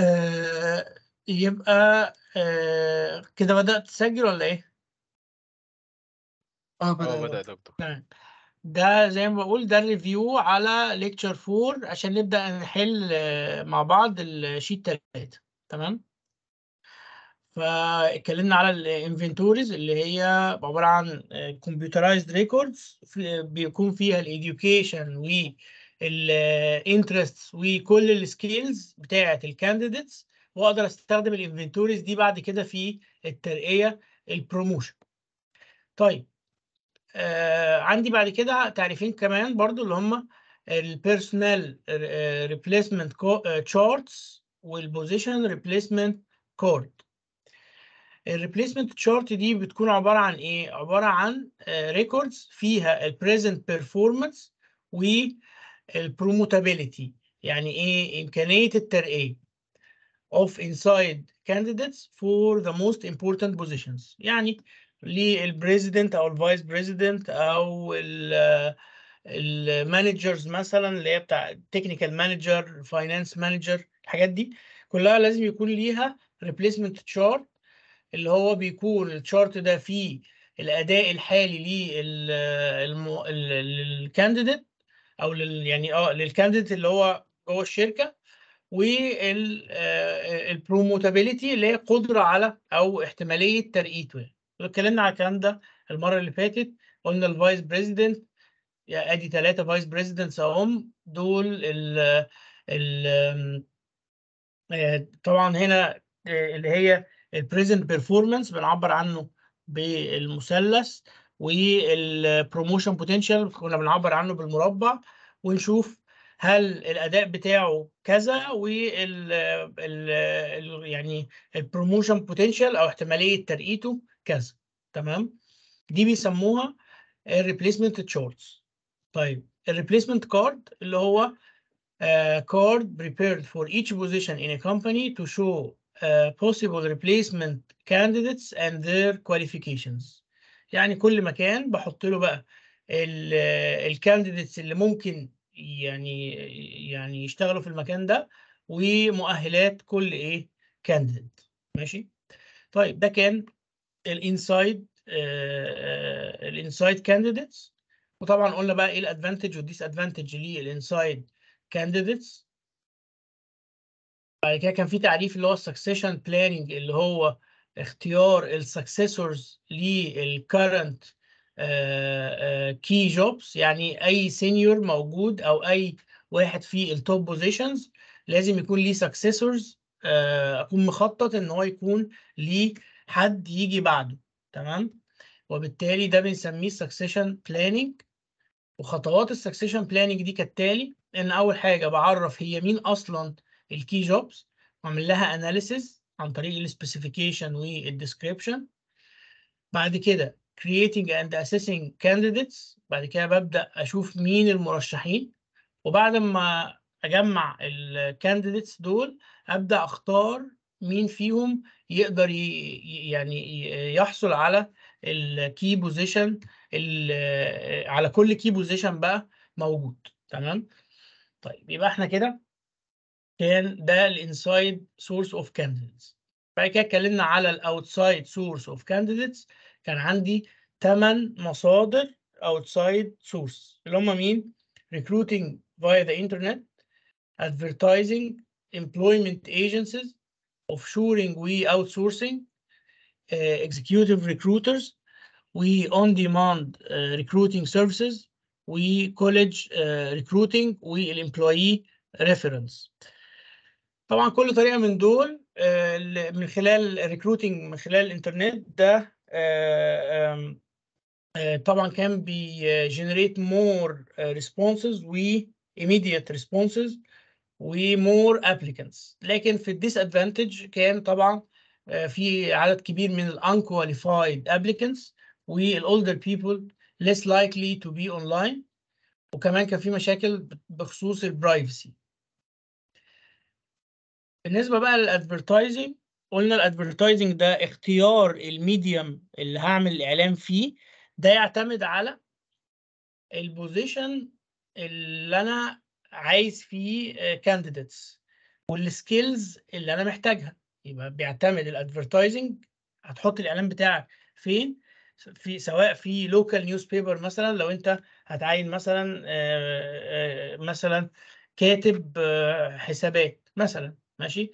آه، يبقى آه، كده بدأت تسجل ولا إيه؟ اه بدأ اه بدأ دكتور تمام ده زي ما بقول ده ريفيو على ليكتشر 4 عشان نبدأ نحل آه، مع بعض الشيت 3 تمام؟ فاتكلمنا على الانفنتوريز اللي هي عباره عن كمبيوترايزد ريكوردز بيكون فيها الايديوكيشن و الانترستس وكل السكيلز بتاعه الكانديديتس واقدر استخدم الانفنتوريز دي بعد كده في الترقيه البروموشن طيب آه عندي بعد كده تعريفين كمان برضو اللي هم البيرسونال ريبليسمنت تشارتس والبوزيشن ريبليسمنت كورد الريبليسمنت تشارت دي بتكون عباره عن ايه عباره عن ريكوردز آه، uh, فيها البريزنت بيرفورمانس و آه البروموتابيليتي يعني ايه امكانيه الترقيه of inside candidates for the most important positions يعني للبريزيدنت او الفايس بريزيدنت او المانجرز مثلا اللي هي بتاع تكنيكال مانجر فاينانس مانجر الحاجات دي كلها لازم يكون ليها ريبليسمنت تشارت اللي هو بيكون التشارت ده فيه الاداء الحالي للكانديديت او لل يعني اه للكانديديت اللي هو جوه الشركه والبروموتابيليتي آه، آه، اللي هي قدره على او احتماليه ترقيته اتكلمنا على الكلام ده المره اللي فاتت قلنا الفايس بريزيدنت يعني ادي ثلاثه فايس بريزيدنتس اهم دول ال ال آه، طبعا هنا اللي هي البريزنت بيرفورمانس بنعبر عنه بالمثلث والبروموشن بوتنشال كنا بنعبر عنه بالمربع ونشوف هل الاداء بتاعه كذا وال يعني البروموشن بوتنشال او احتماليه ترقيته كذا تمام دي بيسموها الريبليسمنت تشارتس طيب الريبليسمنت كارد اللي هو كارد آه، prepared for each position in a company to show uh, possible replacement candidates and their qualifications يعني كل مكان بحط له بقى الكانديديتس اللي ممكن يعني يعني يشتغلوا في المكان ده ومؤهلات كل ايه كانديديت ماشي طيب ده كان الانسايد الانسايد كانديديتس وطبعا قلنا بقى ايه الادفانتج والديس ادفانتج للانسايد كانديديتس بعد كده كان في تعريف اللي هو السكسيشن بلاننج اللي هو اختيار السكسسورز للكرنت كي جوبس يعني اي سينيور موجود او اي واحد في التوب بوزيشنز لازم يكون ليه سكسسورز آه، اكون مخطط ان هو يكون ليه حد يجي بعده تمام وبالتالي ده بنسميه سكسيشن بلاننج وخطوات السكسيشن بلاننج دي كالتالي ان اول حاجه بعرف هي مين اصلا الكي جوبز واعمل لها اناليسيز عن طريق السبيسيفيكيشن والديسكريبشن بعد كده creating and assessing candidates بعد كده ببدأ أشوف مين المرشحين وبعد ما أجمع الكانديديتس دول أبدأ أختار مين فيهم يقدر يعني يحصل على الكي بوزيشن على كل كي بوزيشن بقى موجود تمام طيب يبقى احنا كده كان ده الانسايد سورس اوف كانديديتس بعد كده اتكلمنا على الاوتسايد سورس اوف كانديديتس كان عندي 8 مصادر اوتسايد سورس اللي هم مين؟ recruiting via the internet, advertising, employment agencies, offshoring we outsourcing, uh, executive recruiters, we on-demand uh, recruiting services, we college uh, recruiting, we employee reference. طبعا كل طريقه من دول آه، من خلال ريكروتنج من خلال الانترنت ده آه، آه، طبعا كان بيجنريت مور ريسبونسز و immediate responses ومور applicants لكن في الديس ادفانتج كان طبعا في عدد كبير من الانكواليفايد applicants والاولدر بيبل ليس لايكلي تو بي اونلاين وكمان كان في مشاكل بخصوص البرايفسي بالنسبه بقى للادفرتايزنج قلنا الادفرتايزنج ده اختيار الميديم اللي هعمل الاعلان فيه ده يعتمد على البوزيشن اللي انا عايز فيه كانديديتس آه، والسكيلز اللي انا محتاجها يبقى بيعتمد الادفرتايزنج هتحط الاعلان بتاعك فين في سواء في لوكال نيوز بيبر مثلا لو انت هتعين مثلا آه، آه، مثلا كاتب حسابات مثلا ماشي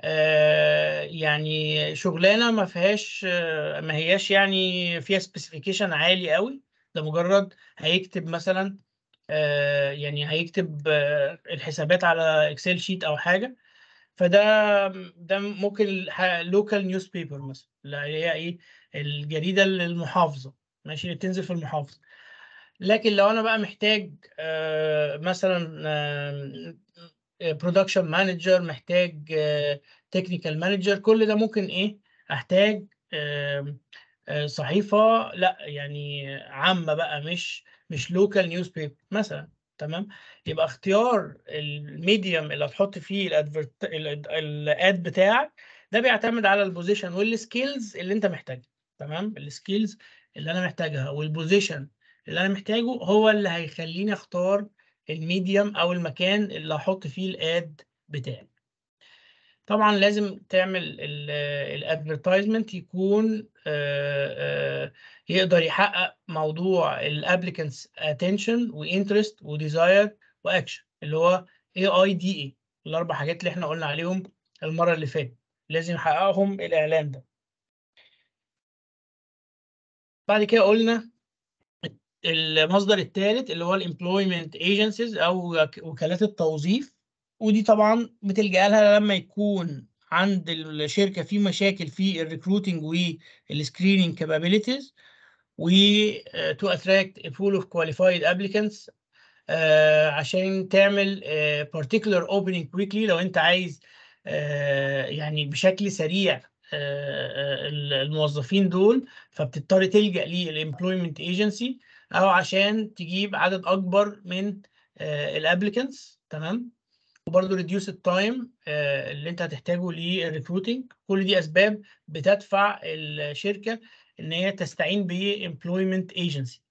آه يعني شغلانه ما فيهاش ما هياش يعني فيها سبيسيفيكيشن عالي قوي ده مجرد هيكتب مثلا آه يعني هيكتب آه، الحسابات على اكسل شيت او حاجه فده ده ممكن لوكال نيوز بيبر مثلا اللي هي ايه الجريده للمحافظه ماشي اللي بتنزل في المحافظه لكن لو انا بقى محتاج آه، مثلا آه، برودكشن مانجر محتاج تكنيكال آه، مانجر كل ده ممكن ايه احتاج آه، صحيفه لا يعني عامه بقى مش مش لوكال نيوز بيبر مثلا تمام يبقى اختيار الميديم اللي هتحط فيه الادفرت الاد بتاعك ده بيعتمد على البوزيشن والسكيلز اللي انت محتاجها تمام السكيلز اللي انا محتاجها والبوزيشن اللي انا محتاجه هو اللي هيخليني اختار الميديم او المكان اللي هحط فيه الاد بتاعي طبعا لازم تعمل الادفيرتايزمنت يكون آه، آه، يقدر يحقق موضوع الابليكانتس اتنشن وانترست وديزاير واكشن اللي هو اي اي دي اي الاربع حاجات اللي احنا قلنا عليهم المره اللي فاتت لازم يحققهم الاعلان ده بعد كده قلنا المصدر الثالث اللي هو الامبلويمنت ايجنسيز او وكالات التوظيف ودي طبعا بتلجأ لها لما يكون عند الشركه في مشاكل في الريكروتنج والسكريننج كابابيلتيز و تو اتراكت بول اوف كواليفايد ابليكانتس عشان تعمل بارتيكولر اوبننج كويكلي لو انت عايز uh, يعني بشكل سريع uh, الموظفين دول فبتضطر تلجأ للامبلويمنت ايجنسي او عشان تجيب عدد اكبر من آه، الابليكنتس تمام وبرضه ريديوس التايم آه، اللي انت هتحتاجه للريكروتنج كل دي اسباب بتدفع الشركه ان هي تستعين بامبلويمنت ايجنسي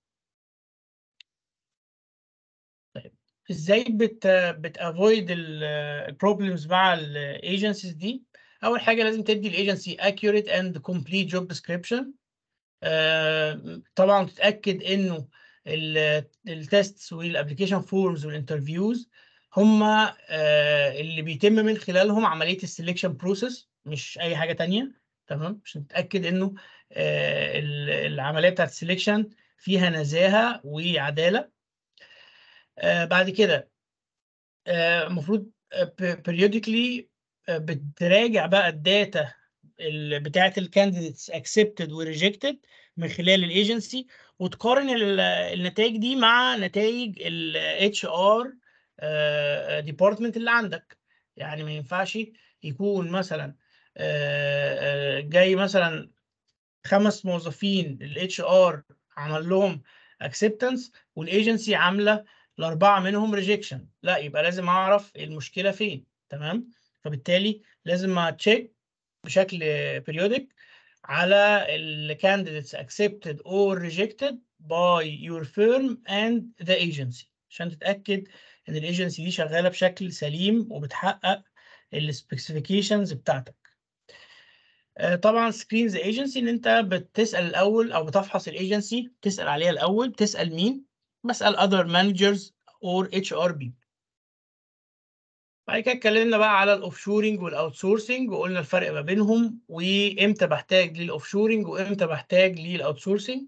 طيب ازاي بت بتافويد البروبلمز آه، مع الايجنسيز دي اول حاجه لازم تدي الايجنسي accurate and complete job description آه، طبعا تتاكد انه التيستس والابلكيشن فورمز والانترفيوز هم آه، اللي بيتم من خلالهم عمليه السلكشن بروسيس مش اي حاجه تانية تمام عشان نتاكد انه آه، العمليه بتاعت السلكشن فيها نزاهه وعداله بعد كده المفروض بيريودكلي بتراجع بقى الداتا بتاعه الكانديديتس اكسبتد وريجكتد من خلال الايجنسي وتقارن النتائج دي مع نتائج الاتش ار ديبارتمنت اللي عندك يعني ما ينفعش يكون مثلا آه، آه، جاي مثلا خمس موظفين الاتش ار عمل لهم اكسبتنس والايجنسي عامله الاربعه منهم ريجكشن لا يبقى لازم اعرف المشكله فين تمام فبالتالي لازم اتشيك بشكل periodic على ال candidates accepted or rejected by your firm and the agency عشان تتأكد إن الايجنسي دي شغالة بشكل سليم وبتحقق السبيسيفيكيشنز بتاعتك. آه، طبعا سكرينز ايجنسي ان انت بتسال الاول او بتفحص الايجنسي تسال عليها الاول تسال مين بسال other managers or ار بي بعد كده اتكلمنا بقى على الاوفشورنج والاوتسورسنج وقلنا الفرق ما بينهم وامتى بحتاج للاوفشورنج وامتى بحتاج للاوتسورسنج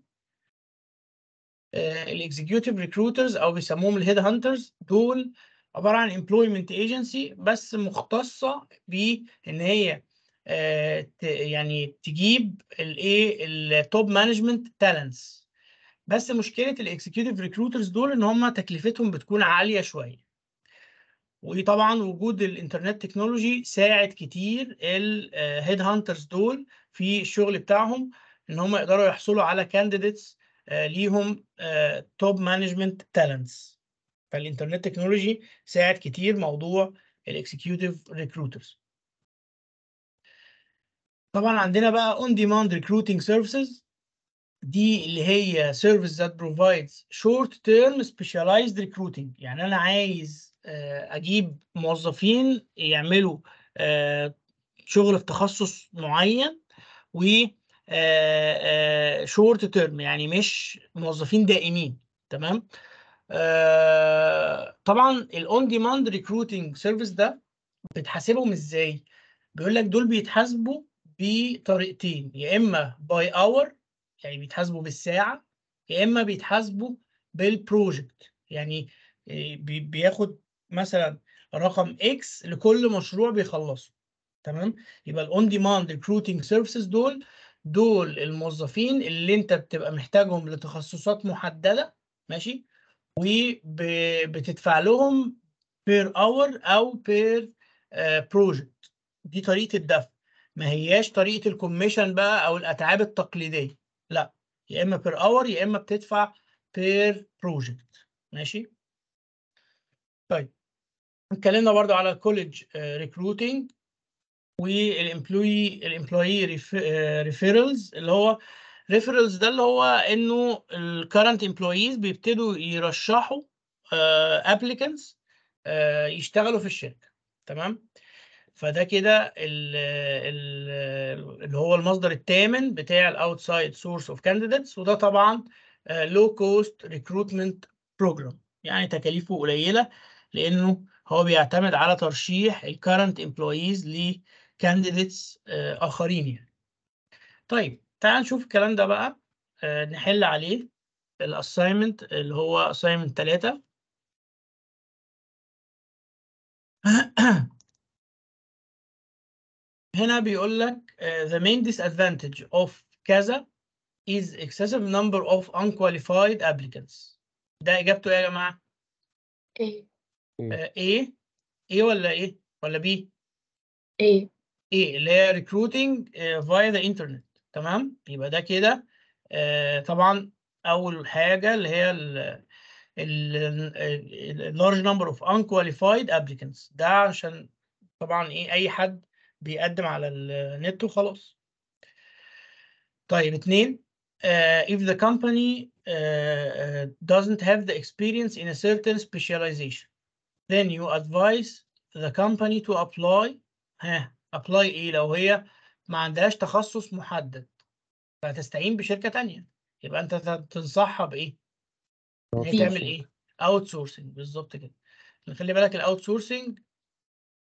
الاكزيكيوتيف ريكروترز او بيسموهم الهيد هانترز دول عباره عن امبلويمنت ايجنسي بس مختصه بان هي آه، يعني تجيب الايه التوب مانجمنت تالنتس بس مشكله الاكزيكيوتيف ريكروترز دول ان هم تكلفتهم بتكون عاليه شويه وطبعا وجود الانترنت تكنولوجي ساعد كتير الهيد آه، هانترز دول في الشغل بتاعهم ان هم يقدروا يحصلوا على كانديديتس آه، ليهم توب مانجمنت تالنتس فالانترنت تكنولوجي ساعد كتير موضوع الاكسكيوتيف ريكروترز طبعا عندنا بقى اون ديماند ريكروتنج سيرفيسز دي اللي هي سيرفيس ذات بروفايدز شورت تيرم سبيشاليزد ريكروتنج يعني انا عايز آه، اجيب موظفين يعملوا آه، شغل في تخصص معين و شورت آه، تيرم يعني مش موظفين دائمين تمام طبعا الاون ديماند ريكروتنج سيرفيس ده بتحاسبهم ازاي بيقول لك دول بيتحاسبوا بطريقتين يا اما باي اور يعني بيتحاسبوا بالساعه يا اما بيتحاسبوا بالبروجكت يعني بياخد مثلا رقم اكس لكل مشروع بيخلصه تمام يبقى الاون ديماند ريكروتنج سيرفيسز دول دول الموظفين اللي انت بتبقى محتاجهم لتخصصات محدده ماشي وبتدفع لهم بير اور او بير بروجكت آه، دي طريقه الدفع ما هياش طريقه الكوميشن بقى او الاتعاب التقليديه لا يا اما بير اور يا اما بتدفع بير بروجكت ماشي طيب اتكلمنا برضو على الكوليدج ريكروتنج والامبلوي الامبلوي ريفيرلز اللي هو ريفيرلز ده اللي هو انه الكرنت امبلويز بيبتدوا يرشحوا ابليكانتس آه، آه، يشتغلوا في الشركه تمام فده كده اللي هو المصدر الثامن بتاع الاوتسايد سورس اوف كانديديتس وده طبعا لو كوست ريكروتمنت بروجرام يعني تكاليفه قليله لانه هو بيعتمد على ترشيح ال current employees ل candidates آخرين يعني. طيب تعال نشوف الكلام ده بقى نحل عليه assignment اللي هو assignment 3 هنا بيقول لك the main disadvantage of كذا is excessive number of unqualified applicants ده إجابته إيه يا جماعة؟ إيه ايه ايه ولا ايه ولا بي ايه ايه اللي هي ريكروتنج فاي ذا انترنت تمام يبقى ده كده آه، طبعا اول حاجه اللي هي اللارج نمبر اوف unqualified applicants ده عشان طبعا ايه اي حد بيقدم على النت وخلاص طيب اتنين uh, if the company uh, doesn't have the experience in a certain specialization then you advise the company to apply ها apply ايه لو هي ما عندهاش تخصص محدد فهتستعين بشركة ثانيه يبقى انت تنصحها بايه؟ هي تعمل ايه؟ اوت سورسنج بالظبط كده خلي بالك الاوت سورسنج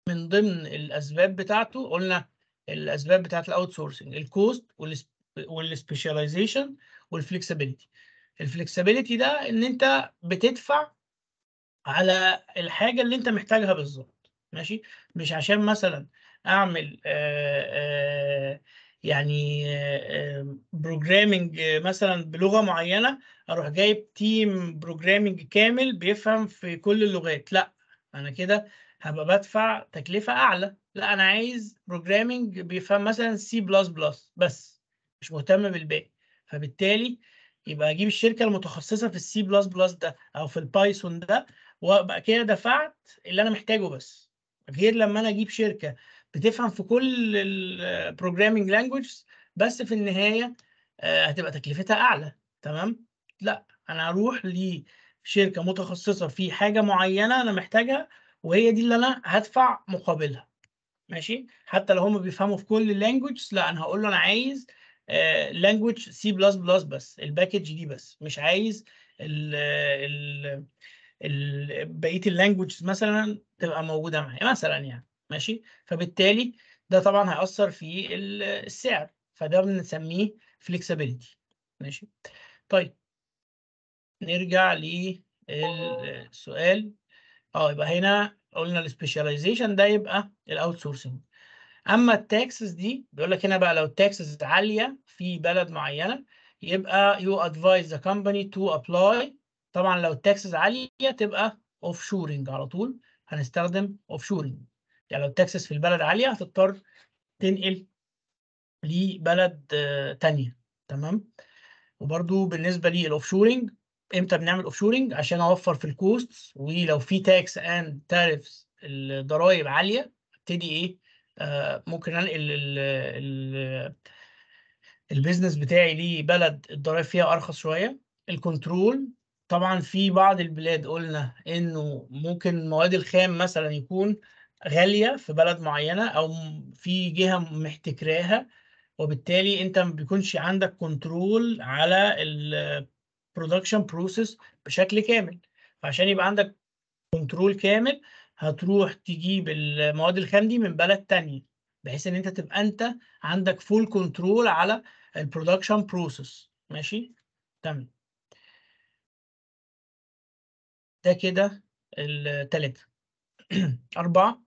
من ضمن الاسباب بتاعته قلنا الاسباب بتاعت الاوت سورسنج الكوست والسبيشاليزيشن والفلكسبيليتي الفلكسبيليتي ده ان انت بتدفع على الحاجه اللي انت محتاجها بالظبط ماشي مش عشان مثلا اعمل يعني بروجرامنج مثلا بلغه معينه اروح جايب تيم بروجرامنج كامل بيفهم في كل اللغات لا انا كده هبقى بدفع تكلفه اعلى لا انا عايز بروجرامنج بيفهم مثلا سي بلس بلس بس مش مهتم بالباقي فبالتالي يبقى اجيب الشركه المتخصصه في السي بلس بلس ده او في البايثون ده وابقى كده دفعت اللي انا محتاجه بس غير لما انا اجيب شركه بتفهم في كل البروجرامينج لانجوجز بس في النهايه آه، هتبقى تكلفتها اعلى تمام لا انا اروح لشركه متخصصه في حاجه معينه انا محتاجها وهي دي اللي انا هدفع مقابلها ماشي حتى لو هم بيفهموا في كل اللانجوجز لا انا هقول له انا عايز لانجوج سي بلس بلس بس الباكج دي بس مش عايز ال ال بقيه اللانجوجز مثلا تبقى موجوده معايا مثلا يعني ماشي فبالتالي ده طبعا هيأثر في السعر فده بنسميه فليكسبيليتي ماشي طيب نرجع للسؤال اه يبقى هنا قلنا السبيشاليزيشن ده يبقى الاوت سورسنج اما التاكسز دي بيقول لك هنا بقى لو التاكسز عاليه في بلد معينه يبقى يو ادفايز ذا كمباني تو ابلاي طبعا لو التاكسز عاليه تبقى اوف شورنج على طول هنستخدم اوف شورنج يعني لو التاكسز في البلد عاليه هتضطر تنقل لبلد ثانيه آه، تمام وبرده بالنسبه للاوف شورنج امتى بنعمل اوف شورنج عشان اوفر في الكوست ولو في تاكس اند تاريفز الضرايب عاليه ابتدي ايه آه، ممكن انقل البيزنس بتاعي لبلد الضرايب فيها ارخص شويه الكنترول طبعا في بعض البلاد قلنا إنه ممكن المواد الخام مثلا يكون غالية في بلد معينة أو في جهة محتكراها وبالتالي أنت ما بيكونش عندك كنترول على البرودكشن بروسيس بشكل كامل فعشان يبقى عندك كنترول كامل هتروح تجيب المواد الخام دي من بلد تانية بحيث ان انت تبقى انت عندك فول كنترول على البرودكشن بروسيس ماشي تمام ده كده التالتة أربعة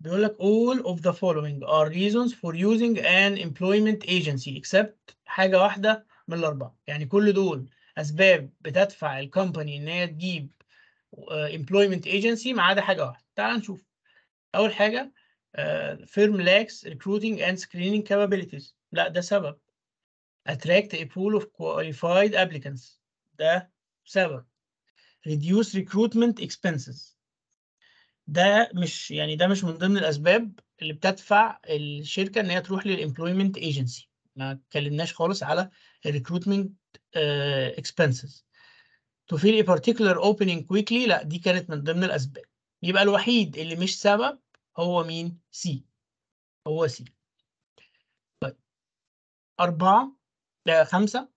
بيقول لك all of the following are reasons for using an employment agency except حاجة واحدة من الأربعة يعني كل دول أسباب بتدفع الكمباني إن هي تجيب employment agency ما عدا حاجة واحدة تعال نشوف أول حاجة firm lacks recruiting and screening capabilities لا ده سبب attract a pool of qualified applicants ده سبب reduce recruitment expenses ده مش يعني ده مش من ضمن الاسباب اللي بتدفع الشركه ان هي تروح للامبلويمنت ايجنسي ما اتكلمناش خالص على الريكروتمنت اكسبنسز تو فيل بارتيكولار اوبننج كويكلي لا دي كانت من ضمن الاسباب يبقى الوحيد اللي مش سبب هو مين سي هو سي طيب أربعة آه، خمسة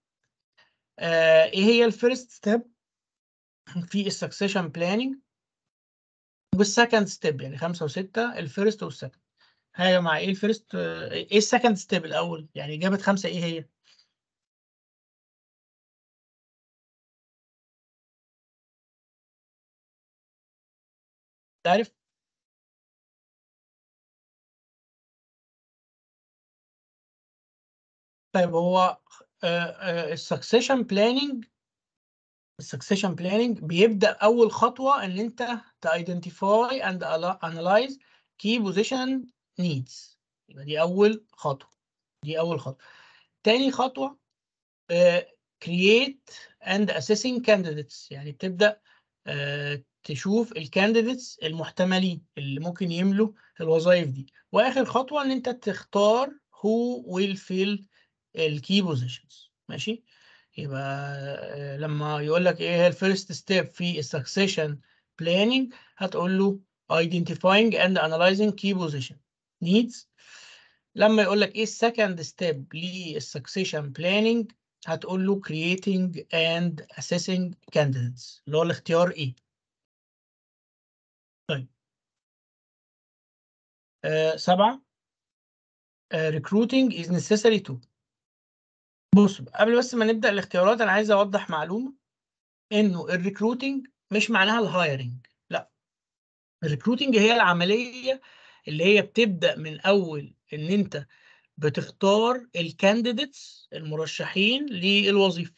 آه إيه هي الفيرست ستيب في السكسيشن بلاننج والسكند ستيب يعني خمسة وستة الفيرست والسكند ها يا جماعة ايه الفيرست ايه السكند ستيب الأول يعني إجابة خمسة ايه هي؟ تعرف؟ طيب هو السكسيشن آه، بلاننج آه، السكسيشن بلاننج بيبدا اول خطوه ان انت تايدنتيفاي اند انالايز كي بوزيشن نيدز يبقى دي اول خطوه دي اول خطوه تاني خطوه كرييت اند اسيسنج كانديديتس يعني بتبدا uh, تشوف الكانديديتس المحتملين اللي ممكن يملوا الوظائف دي واخر خطوه ان انت تختار who will fill الكي بوزيشنز ماشي يبقى آه، لما يقول لك ايه هي الفيرست ستيب في السكسيشن بلاننج هتقول له identifying and analyzing key position needs لما يقول لك ايه السكند ستيب للسكسيشن بلاننج هتقول له creating and assessing candidates اللي هو الاختيار ايه طيب آه، سبعة آه، recruiting is necessary to بص قبل بس ما نبدا الاختيارات انا عايز اوضح معلومه انه الريكروتنج مش معناها الهايرنج لا الريكروتنج هي العمليه اللي هي بتبدا من اول ان انت بتختار الكانديديتس المرشحين للوظيفه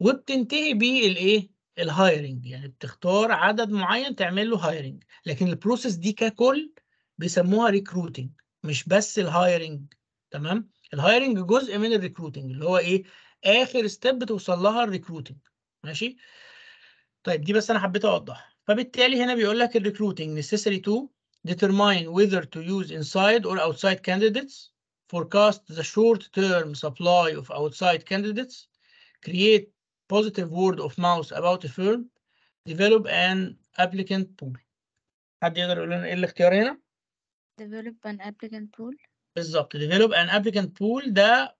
وبتنتهي بالايه الهايرنج يعني بتختار عدد معين تعمل له هايرنج لكن البروسيس دي ككل بيسموها ريكروتنج مش بس الهايرنج تمام الهايرنج جزء من الريكروتنج اللي هو ايه اخر ستيب بتوصل لها الريكروتنج ماشي طيب دي بس انا حبيت اوضحها فبالتالي هنا بيقول لك الريكروتنج necessary to determine whether to use inside or outside candidates forecast the short term supply of outside candidates create positive word of mouth about the firm develop an applicant pool حد يقدر يقول لنا ايه الاختيار هنا develop an applicant pool بالظبط ديفلوب ان ابليكانت بول ده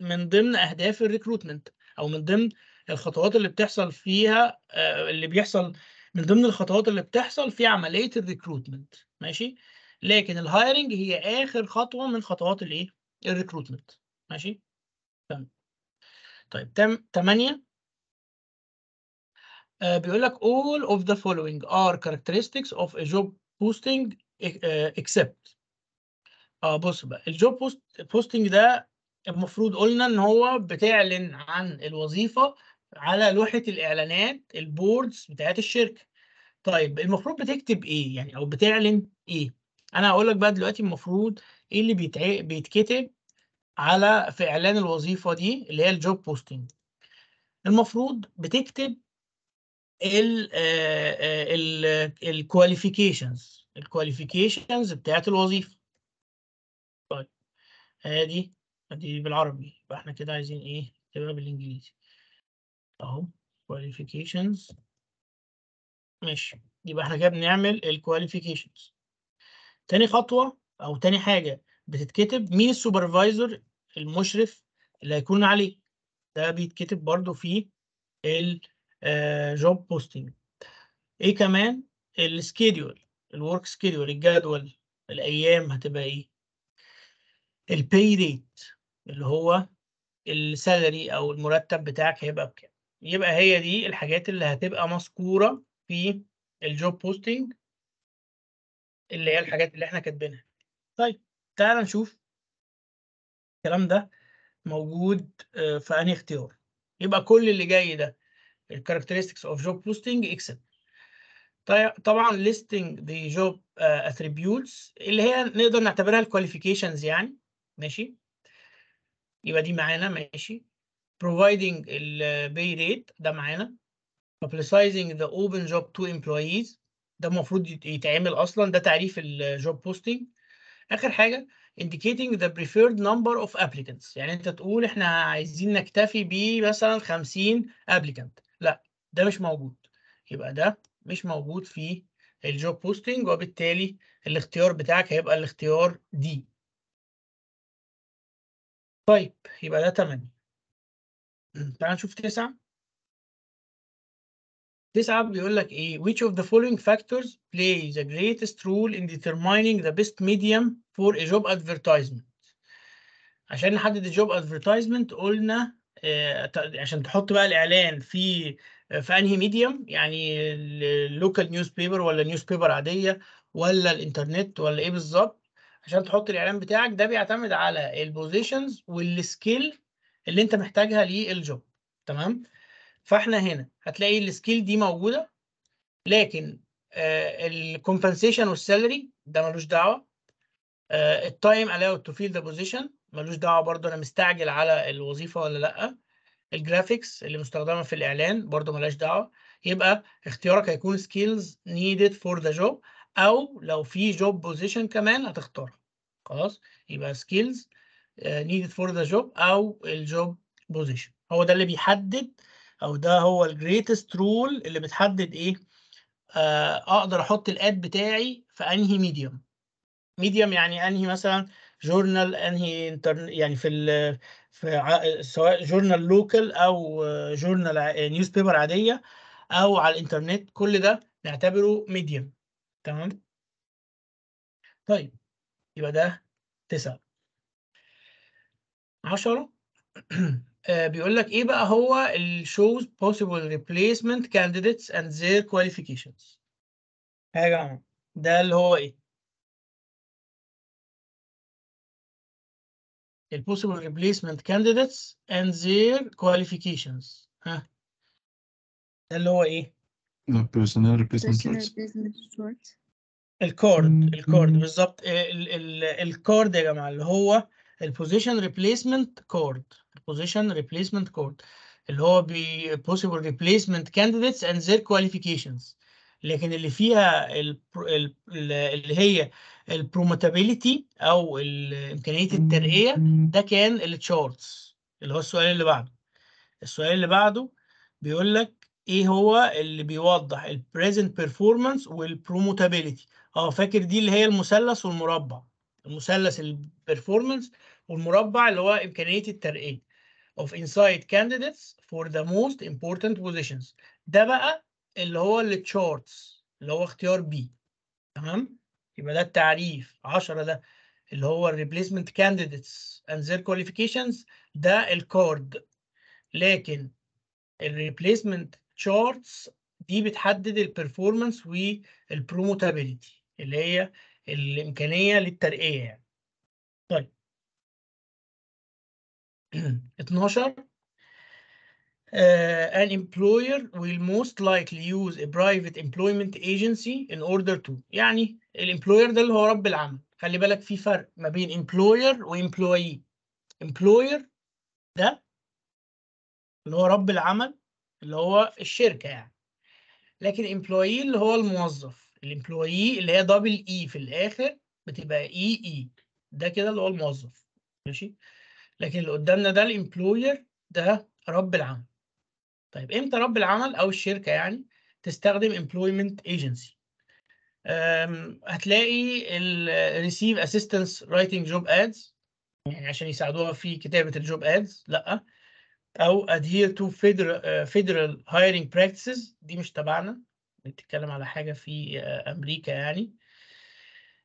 من ضمن اهداف الريكروتمنت او من ضمن الخطوات اللي بتحصل فيها آه، اللي بيحصل من ضمن الخطوات اللي بتحصل في عمليه الريكروتمنت ماشي لكن الهايرنج هي اخر خطوه من خطوات الايه الريكروتمنت ماشي تمام طيب تم 8 آه بيقول لك all of the following are characteristics of a job posting آه، except اه بص بقى الجوب بوست بوستنج ده المفروض قلنا ان هو بتعلن عن الوظيفه على لوحه الاعلانات البوردز بتاعت الشركه طيب المفروض بتكتب ايه يعني او بتعلن ايه انا هقول لك بقى دلوقتي المفروض ايه اللي بيتع... بيتكتب على في اعلان الوظيفه دي اللي هي الجوب بوستنج المفروض بتكتب ال الكواليفيكيشنز الكواليفيكيشنز بتاعت الوظيفه ادي ادي بالعربي يبقى احنا كده عايزين ايه تبقى بالانجليزي اهو qualifications ماشي يبقى احنا كده بنعمل الكواليفيكيشنز تاني خطوه او تاني حاجه بتتكتب مين السوبرفايزر المشرف اللي هيكون عليه ده بيتكتب برضو في الجوب بوستنج آه، ايه كمان السكيدول الورك سكيدول الجدول الايام هتبقى ايه البي ريت اللي هو السالري او المرتب بتاعك هيبقى بكام يبقى هي دي الحاجات اللي هتبقى مذكوره في الجوب بوستنج اللي هي الحاجات اللي احنا كاتبينها طيب تعال نشوف الكلام ده موجود آه، في انهي اختيار يبقى كل اللي جاي ده الكاركترستكس اوف جوب بوستنج طيب طبعا listing the job آه، attributes اللي هي نقدر نعتبرها الكواليفيكيشنز يعني ماشي يبقى دي معانا ماشي providing ال pay rate ده معانا publicizing the open job to employees ده المفروض يتعمل اصلا ده تعريف الجوب بوستنج اخر حاجه indicating the preferred number of applicants يعني انت تقول احنا عايزين نكتفي بمثلا 50 applicant لا ده مش موجود يبقى ده مش موجود في الجوب بوستنج وبالتالي الاختيار بتاعك هيبقى الاختيار دي طيب يبقى ده 8 تعال نشوف 9 9 بيقول لك ايه which of the following factors play the greatest role in determining the best medium for a job advertisement عشان نحدد الجوب ادفرتايزمنت قلنا آه، عشان تحط بقى الاعلان في آه، في انهي ميديوم يعني اللوكال نيوز بيبر ولا نيوز بيبر عاديه ولا الانترنت ولا ايه بالظبط عشان تحط الاعلان بتاعك ده بيعتمد على البوزيشنز والسكيل اللي انت محتاجها للجوب تمام فاحنا هنا هتلاقي السكيل دي موجوده لكن آه، الكومبنسيشن والسالري ده ملوش دعوه آه، التايم allowed to fill the position ملوش دعوه برضه انا مستعجل على الوظيفه ولا لا الجرافيكس اللي مستخدمه في الاعلان برضه ملهاش دعوه يبقى اختيارك هيكون سكيلز نيدد فور ذا جوب او لو في جوب بوزيشن كمان هتختارها خلاص يبقى سكيلز نيدد فور ذا جوب او الجوب بوزيشن هو ده اللي بيحدد او ده هو الجريتست رول اللي بتحدد ايه آه اقدر احط الاد بتاعي في انهي ميديوم ميديوم يعني انهي مثلا جورنال انهي انترن يعني في ال في سواء جورنال لوكال او جورنال نيوز بيبر عاديه او على الانترنت كل ده نعتبره ميديوم تمام طيب يبقى ده تسعة عشرة بيقول لك ايه بقى هو ال shows possible replacement candidates and their qualifications يا جماعة ده اللي هو ايه ال possible replacement candidates and their qualifications ها ده اللي هو ايه personal replacement source الكورد الكورد بالظبط الكورد يا جماعه اللي هو البوزيشن ريبليسمنت كورد البوزيشن ريبليسمنت كورد اللي هو بي possible ريبليسمنت كانديديتس اند their كواليفيكيشنز لكن اللي فيها اللي هي البروموتابيلتي او امكانيه hmm، الترقيه hmm. ده كان التشارتس اللي هو السؤال اللي بعده السؤال اللي بعده بيقول لك ايه هو اللي بيوضح البريزنت بيرفورمانس والبروموتابيلتي اه فاكر دي اللي هي المثلث والمربع المثلث البيرفورمانس والمربع اللي هو امكانيه الترقيه of inside candidates for the most important positions ده بقى اللي هو التشارتس اللي هو اختيار بي تمام يبقى ده التعريف 10 ده اللي هو الريبليسمنت كانديديتس اند ذير كواليفيكيشنز ده الكورد لكن الريبليسمنت تشارتس دي بتحدد البرفورمانس والبروموتابيلتي اللي هي الامكانيه للترقيه يعني طيب 12 Uh, آه، an employer will most likely use a private employment agency in order to يعني الامبلوير ده اللي هو رب العمل خلي بالك في فرق ما بين employer وemployee employer ده اللي هو رب العمل اللي هو الشركة يعني لكن employee اللي هو الموظف الامبلويي اللي هي دبل اي e في الاخر بتبقى اي e اي e، ده كده اللي هو الموظف ماشي لكن اللي قدامنا ده الامبلوير ده رب العمل طيب امتى رب العمل او الشركه يعني تستخدم امبلويمنت ايجنسي هتلاقي الريسيف اسيستنس رايتنج جوب ادز يعني عشان يساعدوها في كتابه الجوب ادز لا او adhere to federal, آه، federal hiring practices دي مش تبعنا بنتكلم على حاجه في آه، امريكا يعني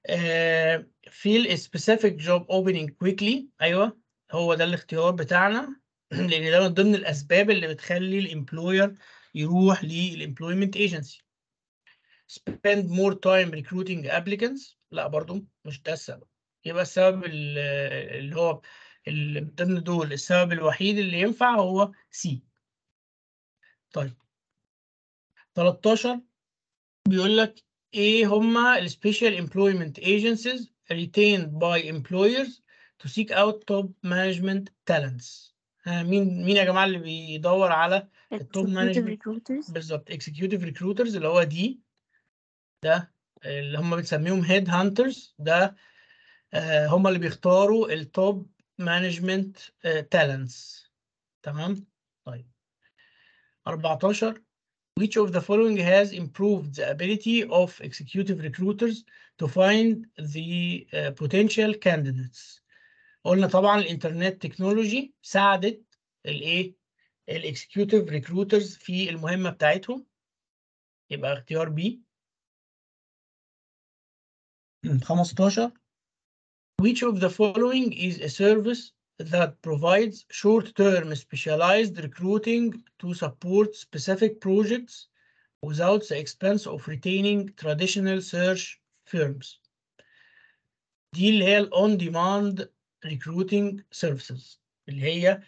آه، fill a specific job opening quickly ايوه هو ده الاختيار بتاعنا لان ده من ضمن الاسباب اللي بتخلي الامبلوير يروح للامبلويمنت ايجنسي spend more time recruiting applicants لا برضو مش ده السبب يبقى السبب اللي هو اللي ضمن دول السبب الوحيد اللي ينفع هو سي طيب 13 بيقول لك ايه هما السبيشال امبلويمنت ايجنسيز retained by employers to seek out top management talents مين مين يا جماعه اللي بيدور على التوب مانجمنت بالظبط اكسكيوتيف ريكروترز اللي هو دي ده اللي هم بنسميهم هيد هانترز ده آه، هم اللي بيختاروا التوب مانجمنت آه، تالنتس تمام طيب 14 Which of the following has improved the ability of executive recruiters to find the uh, potential candidates? قلنا طبعا الانترنت تكنولوجي ساعدت الايه؟ الاكسكيوتيف ريكروترز في المهمه بتاعتهم يبقى اختيار بي 15 Which of the following is a service that provides short-term specialized recruiting to support specific projects without the expense of retaining traditional search firms? دي اللي هي الاون recruiting services اللي هي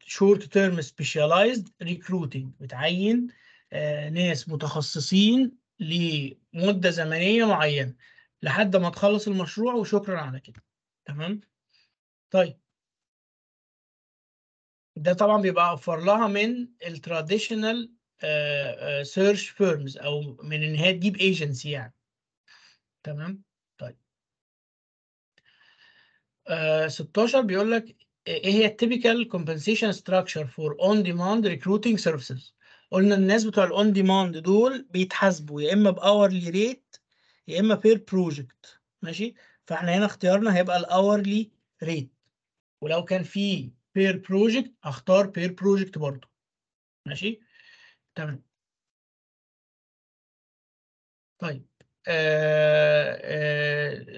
شورت تيرم سبيشاليزد ريكروتنج بتعين ناس متخصصين لمدة زمنية معينة. لحد ما تخلص المشروع وشكرا على كده تمام طيب ده طبعا بيبقى اوفر لها من التراديشنال سيرش فيرمز او من ان هي تجيب ايجنسي يعني تمام طيب uh, آه، 16 بيقول لك ايه, إيه هي التيبيكال كومبنسيشن ستراكشر فور اون ديماند ريكروتنج سيرفيسز قلنا الناس بتوع الاون ديماند دول بيتحاسبوا يا اما باورلي ريت يا اما بير بروجكت ماشي فاحنا هنا اختيارنا هيبقى الاورلي ريت ولو كان في بير بروجكت اختار بير بروجكت برضو ماشي تمام طيب آه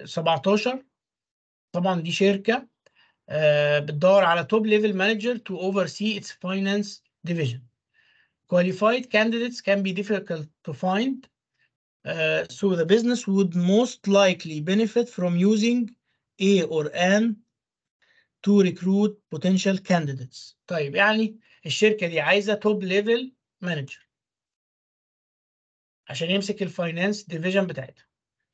آه 17 طبعا دي شركه آه بتدور على توب ليفل مانجر تو اوفر سي اتس فاينانس ديفيجن qualified candidates can be difficult to find Uh, so the business would most likely benefit from using A or N to recruit potential candidates. طيب يعني الشركة دي عايزة top level manager عشان يمسك الفاينانس ديفيجن بتاعتها.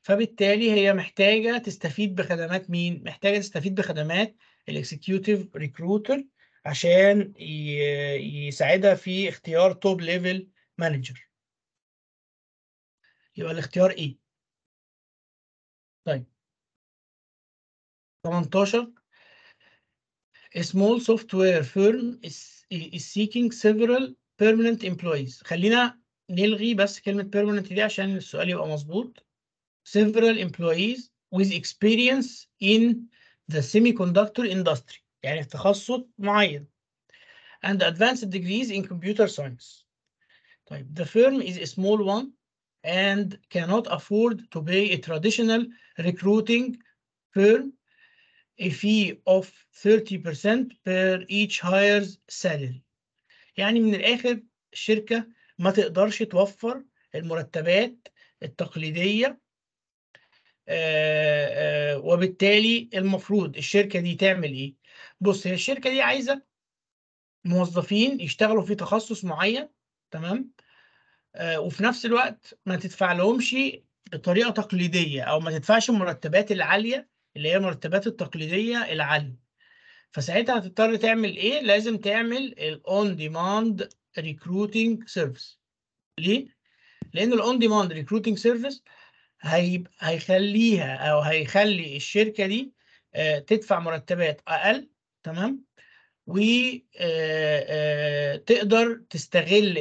فبالتالي هي محتاجة تستفيد بخدمات مين؟ محتاجة تستفيد بخدمات الاكسكيوتيف ريكروتر عشان يساعدها في اختيار توب ليفل مانجر. يبقى الاختيار ايه طيب 18 A small software firm is, is seeking several permanent employees خلينا نلغي بس كلمة permanent دي عشان السؤال يبقى مظبوط several employees with experience in the semiconductor industry يعني تخصص معين and advanced degrees in computer science طيب the firm is a small one and cannot afford to pay a traditional recruiting firm a fee of 30% per each hire's salary. يعني من الآخر الشركة ما تقدرش توفر المرتبات التقليدية آه، آه، وبالتالي المفروض الشركة دي تعمل إيه؟ بص هي الشركة دي عايزة موظفين يشتغلوا في تخصص معين تمام؟ آه، وفي نفس الوقت ما تدفع لهمش بطريقه تقليديه او ما تدفعش المرتبات العاليه اللي هي المرتبات التقليديه العاليه فساعتها هتضطر تعمل ايه لازم تعمل الاون ديماند ريكروتنج سيرفيس ليه لان الاون ديماند ريكروتنج سيرفيس هيخليها او هيخلي الشركه دي آه، تدفع مرتبات اقل تمام وتقدر آه، آه، تستغل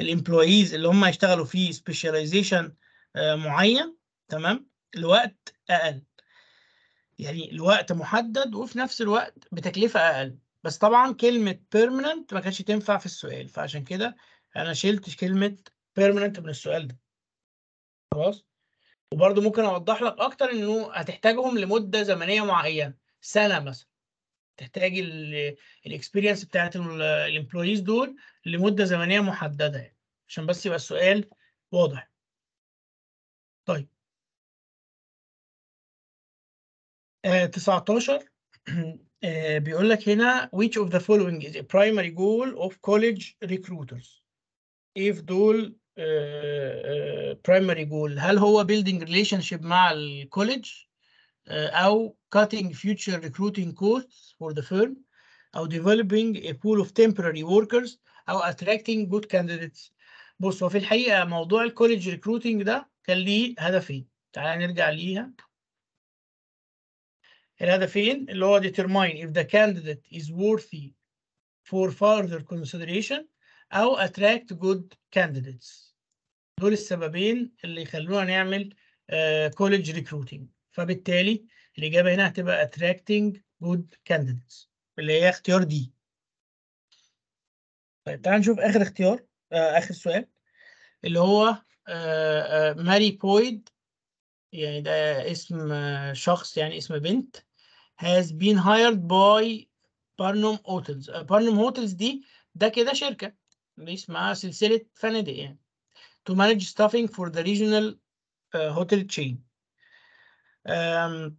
الامبلويز اللي هم هيشتغلوا فيه سبيشاليزيشن آه، معين تمام لوقت اقل يعني لوقت محدد وفي نفس الوقت بتكلفه اقل بس طبعا كلمه بيرمننت ما كانتش تنفع في السؤال فعشان كده انا شلت كلمه بيرمننت من السؤال ده خلاص وبرده ممكن اوضح لك اكتر انه هتحتاجهم لمده زمنيه معينه سنه مثلا تحتاج الاكسبيرينس بتاعت الامبلويز دول لمده زمنيه محدده يعني عشان بس يبقى السؤال واضح طيب آه 19 آه بيقول لك هنا which of the following is a primary goal of college recruiters if دول آه آه primary goal هل هو building relationship مع الكوليدج او cutting future recruiting costs for the firm او developing a pool of temporary workers او attracting good candidates بص هو في الحقيقه موضوع college recruiting ده كان ليه هدفين تعال نرجع ليها الهدفين اللي هو determine if the candidate is worthy for further consideration أو attract good candidates دول السببين اللي يخلونا نعمل كوليدج uh, recruiting فبالتالي الإجابة هنا هتبقى attracting good candidates اللي هي اختيار دي طيب تعال نشوف آخر اختيار آه آخر سؤال اللي هو آه آه ماري بويد يعني ده اسم آه، شخص يعني اسم بنت has been hired by Barnum Hotels آه، Barnum Hotels دي ده كده شركة اسمها سلسلة فنادق يعني to manage staffing for the regional uh, hotel chain Um,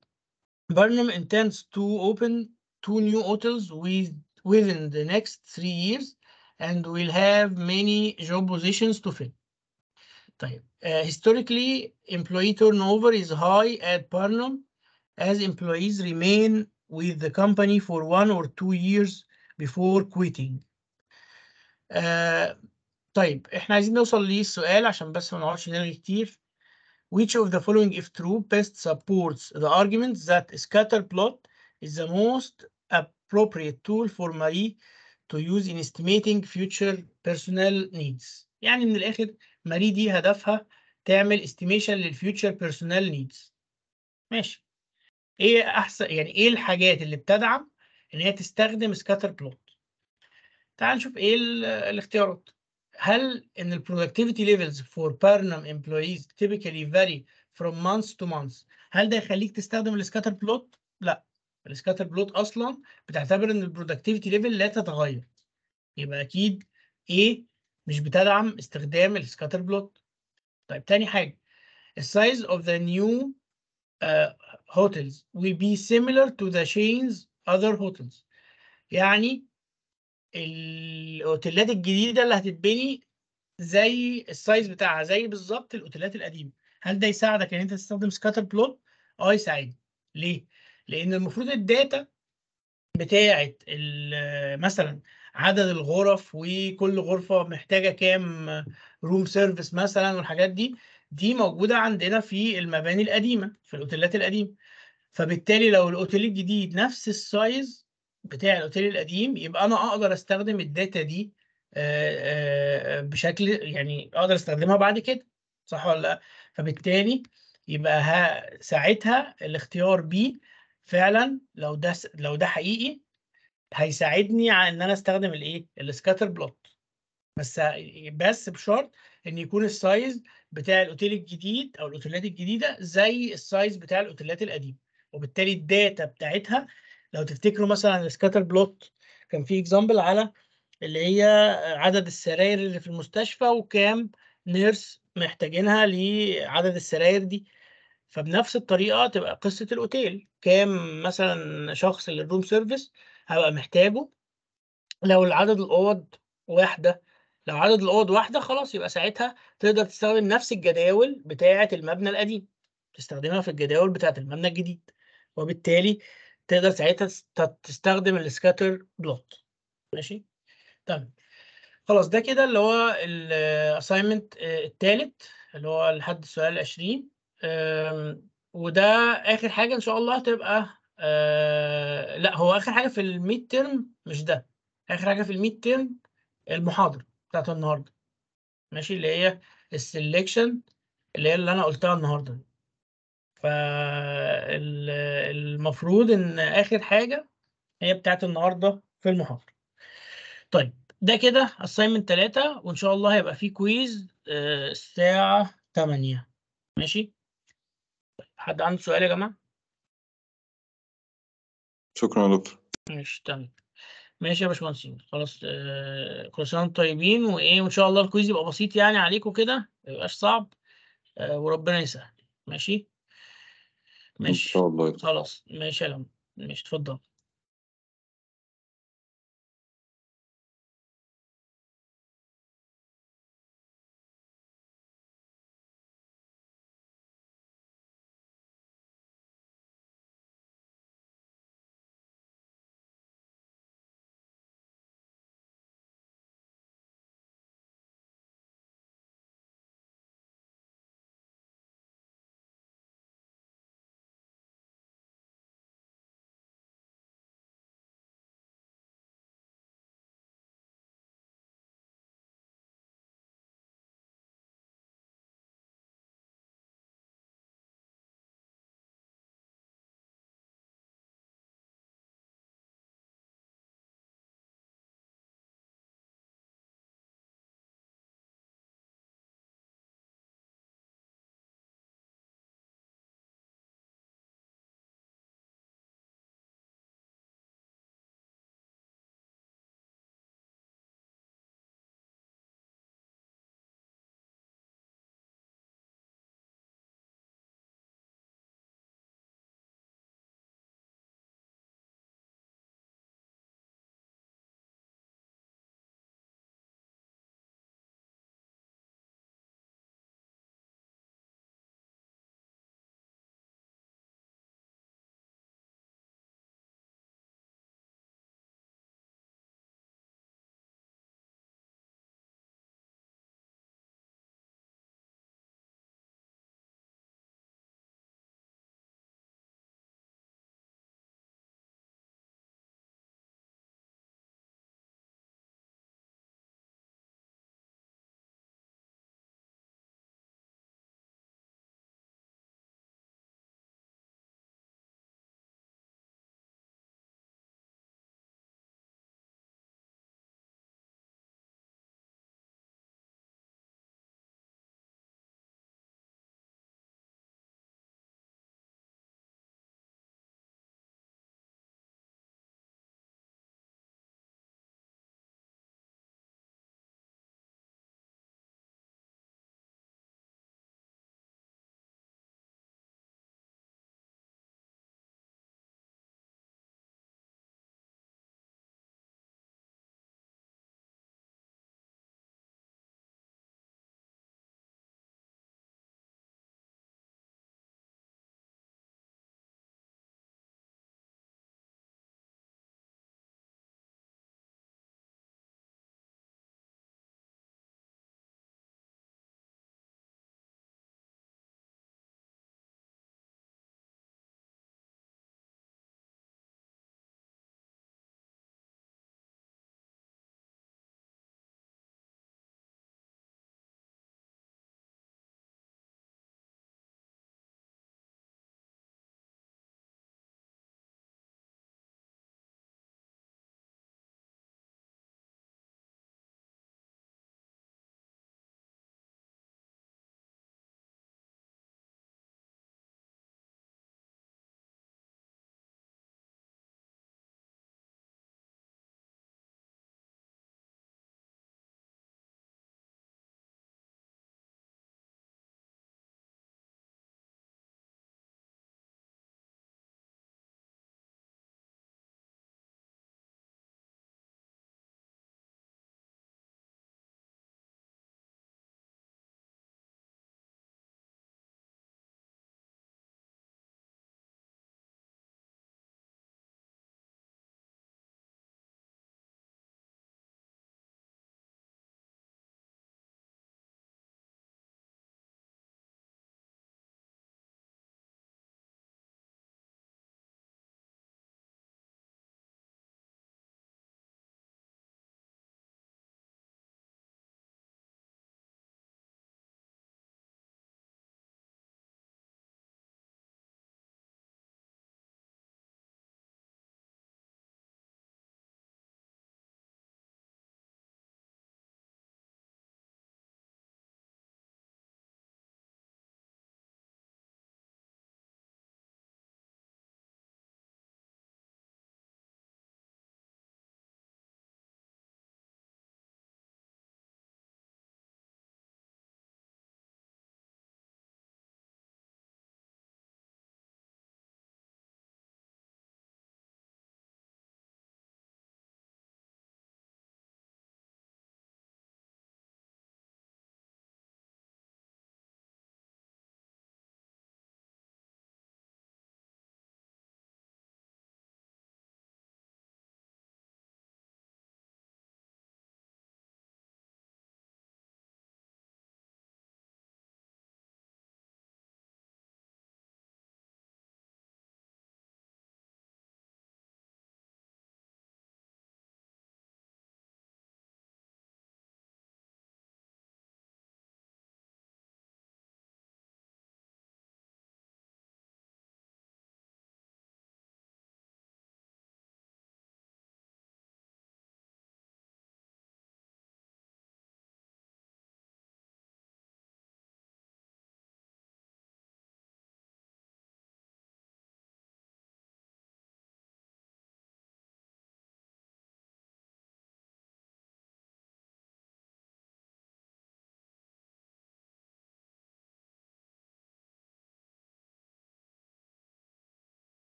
Burnham intends to open two new hotels with, within the next three years and will have many job positions to fill. Uh, historically, employee turnover is high at Burnham as employees remain with the company for one or two years before quitting. Uh, طيب احنا عايزين نوصل للسؤال عشان بس ما نقعدش نلغي كتير Which of the following, if true, best supports the argument that scatter plot is the most appropriate tool for Marie to use in estimating future personnel needs. يعني من الآخر ماري دي هدفها تعمل estimation للفيوتشر بيرسونال needs. ماشي. إيه أحسن يعني إيه الحاجات اللي بتدعم إن هي تستخدم scatter plot؟ تعال نشوف إيه الاختيارات. هل ان البرودكتيفيتي ليفلز فور بارنم امبلويز typically vary from month to month هل ده يخليك تستخدم السكاتر بلوت؟ لا السكاتر بلوت اصلا بتعتبر ان البرودكتيفيتي ليفل لا تتغير يبقى اكيد ايه مش بتدعم استخدام السكاتر بلوت طيب تاني حاجه السايز اوف ذا نيو hotels will be similar to the chains other hotels يعني الاوتيلات الجديده اللي هتتبني زي السايز بتاعها زي بالظبط الاوتيلات القديمه هل ده يساعدك ان انت تستخدم سكاتر بلوت اه يساعدني ليه لان المفروض الداتا بتاعه مثلا عدد الغرف وكل غرفه محتاجه كام روم سيرفيس مثلا والحاجات دي دي موجوده عندنا في المباني القديمه في الاوتيلات القديمه فبالتالي لو الاوتيل الجديد نفس السايز بتاع الاوتيل القديم يبقى انا اقدر استخدم الداتا دي آه، آه، آه، بشكل يعني اقدر استخدمها بعد كده صح ولا لا فبالتالي يبقى ها ساعتها الاختيار بي فعلا لو ده لو ده حقيقي هيساعدني على ان انا استخدم الايه السكاتر بلوت بس بس بشرط ان يكون السايز بتاع الاوتيل الجديد او الاوتيلات الجديده زي السايز بتاع الاوتيلات القديمه وبالتالي الداتا بتاعتها لو تفتكروا مثلا السكاتر بلوت كان في اكزامبل على اللي هي عدد السراير اللي في المستشفى وكام نيرس محتاجينها لعدد السراير دي فبنفس الطريقه تبقى قصه الاوتيل كام مثلا شخص للروم سيرفيس هبقى محتاجه لو العدد الاوض واحده لو عدد الاوض واحده خلاص يبقى ساعتها تقدر تستخدم نفس الجداول بتاعه المبنى القديم تستخدمها في الجداول بتاعه المبنى الجديد وبالتالي تقدر ساعتها تستخدم السكاتر بلوت ماشي تمام خلاص ده كده اللي هو الاساينمنت الثالث اللي هو لحد السؤال 20 وده اخر حاجه ان شاء الله هتبقى آه لا هو اخر حاجه في الميد تيرم مش ده اخر حاجه في الميد تيرم المحاضره بتاعت النهارده ماشي اللي هي السلكشن اللي هي اللي انا قلتها النهارده فالمفروض ان اخر حاجه هي بتاعت النهارده في المحاضره طيب ده كده اساينمنت 3 وان شاء الله هيبقى في كويز آه، الساعه 8 ماشي حد عنده سؤال يا جماعه شكرا يا دكتور ماشي تمام ماشي يا باشمهندس خلاص آه كل سنه وانتم طيبين وايه وان شاء الله الكويز يبقى بسيط يعني عليكم كده ما يبقاش صعب آه وربنا يسهل ماشي ماشي ان شاء الله خلاص ماشي يا ماشي تفضل